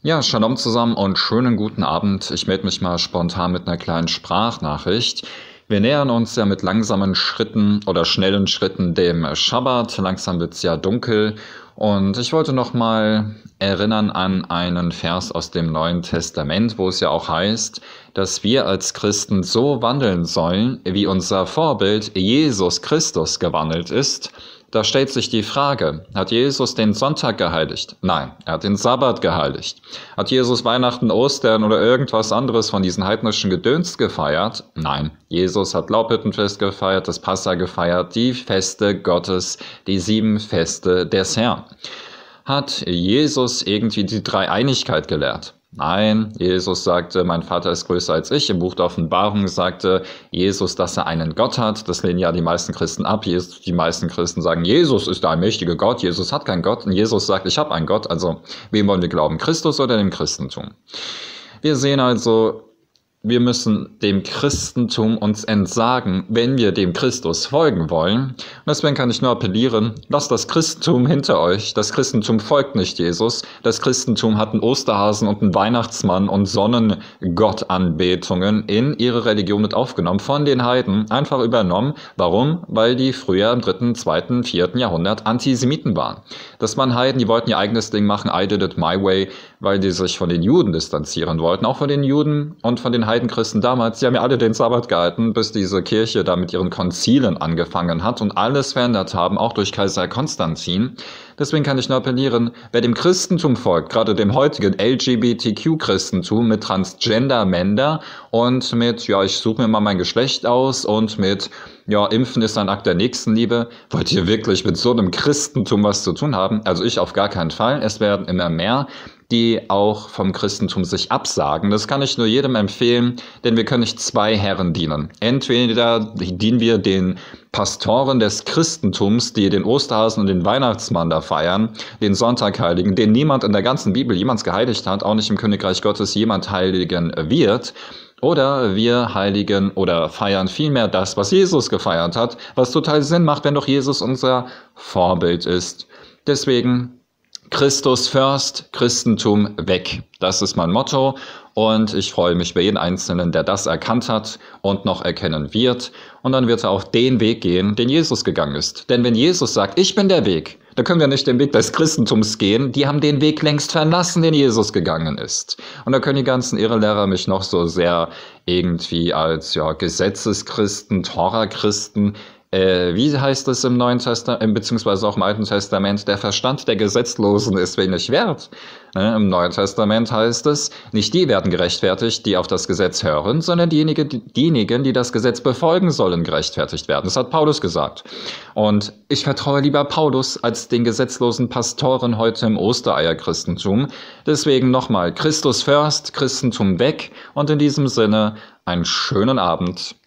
Ja, Shalom zusammen und schönen guten Abend. Ich melde mich mal spontan mit einer kleinen Sprachnachricht. Wir nähern uns ja mit langsamen Schritten oder schnellen Schritten dem Schabbat. Langsam wird's ja dunkel. Und ich wollte nochmal erinnern an einen Vers aus dem Neuen Testament, wo es ja auch heißt, dass wir als Christen so wandeln sollen, wie unser Vorbild Jesus Christus gewandelt ist. Da stellt sich die Frage, hat Jesus den Sonntag geheiligt? Nein, er hat den Sabbat geheiligt. Hat Jesus Weihnachten, Ostern oder irgendwas anderes von diesen heidnischen Gedöns gefeiert? Nein, Jesus hat Laubhüttenfest gefeiert, das Passa gefeiert, die Feste Gottes, die sieben Feste des Herrn. Hat Jesus irgendwie die Dreieinigkeit gelehrt? Nein, Jesus sagte, mein Vater ist größer als ich. Im Buch der Offenbarung sagte Jesus, dass er einen Gott hat. Das lehnen ja die meisten Christen ab. die meisten Christen sagen, Jesus ist der allmächtige Gott. Jesus hat keinen Gott. Und Jesus sagt, ich habe einen Gott. Also, wem wollen wir glauben? Christus oder dem Christentum? Wir sehen also, wir müssen dem Christentum uns entsagen, wenn wir dem Christus folgen wollen. Und deswegen kann ich nur appellieren, lasst das Christentum hinter euch. Das Christentum folgt nicht Jesus. Das Christentum hat einen Osterhasen und einen Weihnachtsmann und Sonnengottanbetungen in ihre Religion mit aufgenommen, von den Heiden einfach übernommen. Warum? Weil die früher im dritten, zweiten, vierten Jahrhundert Antisemiten waren. Das waren Heiden, die wollten ihr eigenes Ding machen, I did it my way, weil die sich von den Juden distanzieren wollten, auch von den Juden und von den Heidenchristen damals, die haben ja alle den Sabbat gehalten, bis diese Kirche da mit ihren Konzilen angefangen hat und alles verändert haben, auch durch Kaiser Konstantin. Deswegen kann ich nur appellieren, wer dem Christentum folgt, gerade dem heutigen LGBTQ-Christentum mit Transgender-Männer und mit, ja, ich suche mir mal mein Geschlecht aus und mit, ja, Impfen ist ein Akt der Nächstenliebe, wollt ihr wirklich mit so einem Christentum was zu tun haben? Also ich auf gar keinen Fall. Es werden immer mehr die auch vom Christentum sich absagen. Das kann ich nur jedem empfehlen, denn wir können nicht zwei Herren dienen. Entweder dienen wir den Pastoren des Christentums, die den Osterhasen und den Weihnachtsmann da feiern, den Sonntag heiligen, den niemand in der ganzen Bibel jemals geheiligt hat, auch nicht im Königreich Gottes jemand heiligen wird. Oder wir heiligen oder feiern vielmehr das, was Jesus gefeiert hat, was total Sinn macht, wenn doch Jesus unser Vorbild ist. Deswegen Christus first, Christentum weg. Das ist mein Motto und ich freue mich über jeden Einzelnen, der das erkannt hat und noch erkennen wird. Und dann wird er auch den Weg gehen, den Jesus gegangen ist. Denn wenn Jesus sagt, ich bin der Weg, da können wir nicht den Weg des Christentums gehen. Die haben den Weg längst verlassen, den Jesus gegangen ist. Und da können die ganzen Irrelehrer mich noch so sehr irgendwie als ja, Gesetzeschristen, Horrorchristen äh, wie heißt es im Neuen Testament, äh, beziehungsweise auch im Alten Testament, der Verstand der Gesetzlosen ist wenig wert. Äh, Im Neuen Testament heißt es, nicht die werden gerechtfertigt, die auf das Gesetz hören, sondern diejenigen, die, diejenigen, die das Gesetz befolgen sollen, gerechtfertigt werden. Das hat Paulus gesagt. Und ich vertraue lieber Paulus als den gesetzlosen Pastoren heute im Ostereierchristentum. Deswegen nochmal, Christus first, Christentum weg und in diesem Sinne einen schönen Abend.